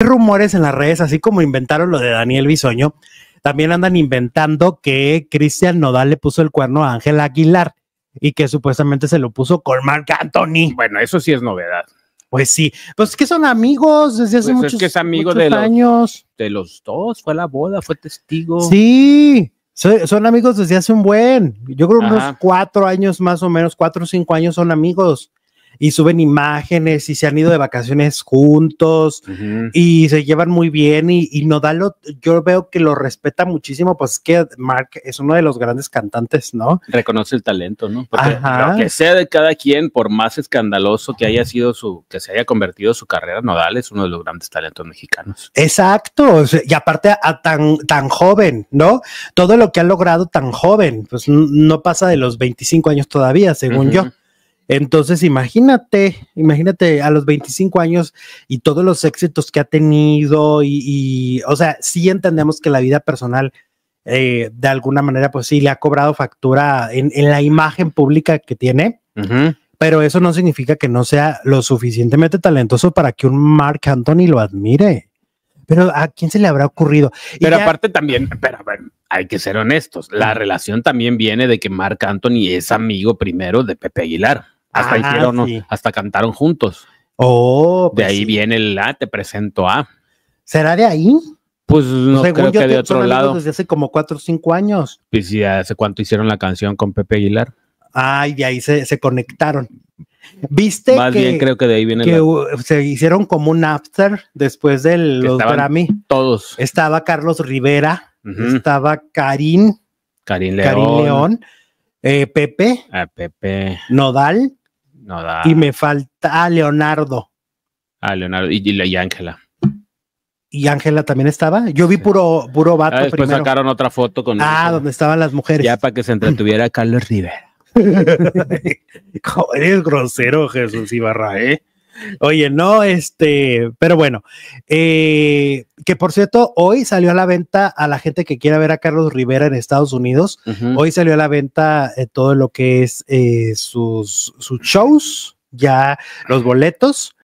rumores en las redes, así como inventaron lo de Daniel Bisoño, también andan inventando que Cristian Nodal le puso el cuerno a Ángel Aguilar y que supuestamente se lo puso con Marc Anthony. Bueno, eso sí es novedad. Pues sí, pues que son amigos desde hace pues muchos, que es de los, años. De los dos, fue la boda, fue testigo. Sí, son amigos desde hace un buen, yo creo unos cuatro años más o menos, cuatro o cinco años son amigos y suben imágenes y se han ido de vacaciones juntos y se llevan muy bien y, y Nodal yo veo que lo respeta muchísimo, pues que Mark es uno de los grandes cantantes, ¿no? Reconoce el talento, ¿no? Porque que sea de cada quien, por más escandaloso que haya sido su, que se haya convertido su carrera, Nodal es uno de los grandes talentos mexicanos. Exacto, y aparte a, tan, tan joven, ¿no? Todo lo que ha logrado tan joven, pues no pasa de los 25 años todavía, según yo. Entonces, imagínate, imagínate a los 25 años y todos los éxitos que ha tenido y, o sea, sí entendemos que la vida personal eh, de alguna manera, pues sí, le ha cobrado factura en, la imagen pública que tiene, pero eso no significa que no sea lo suficientemente talentoso para que un Mark Anthony lo admire. Pero ¿a quién se le habrá ocurrido? pero aparte también, pero hay que ser honestos, la relación también viene de que Mark Anthony es amigo primero de Pepe Aguilar. Hasta cantaron juntos. Oh, pues de ahí viene el A ah, te presento a. ¿Será de ahí? Pues no creo que de otro lado. Desde hace como cuatro o cinco años. Pues hace cuánto hicieron la canción con Pepe Aguilar. Ay, de ahí se, conectaron. ¿Viste? Más bien creo que de ahí viene. se hicieron como un after después de Grammy. Todos. Estaba Carlos Rivera, estaba Karim. Karim León. Karin León. Eh, Pepe. Ah, Pepe. Nodal. Y me falta a Leonardo. A ah, Leonardo. Y Ángela. Y Ángela también estaba. Yo vi puro, puro ah, vato. después sacaron otra foto con. Ah, donde estaban las mujeres. Ya para que se entretuviera Carlos Rivera. eres grosero, Jesús Ibarra, ¿eh? Oye, no, este, pero bueno, eh, que por cierto, hoy salió a la venta a la gente que quiera ver a Carlos Rivera en Estados Unidos. Hoy salió a la venta eh, todo lo que es eh, sus shows, ya los boletos.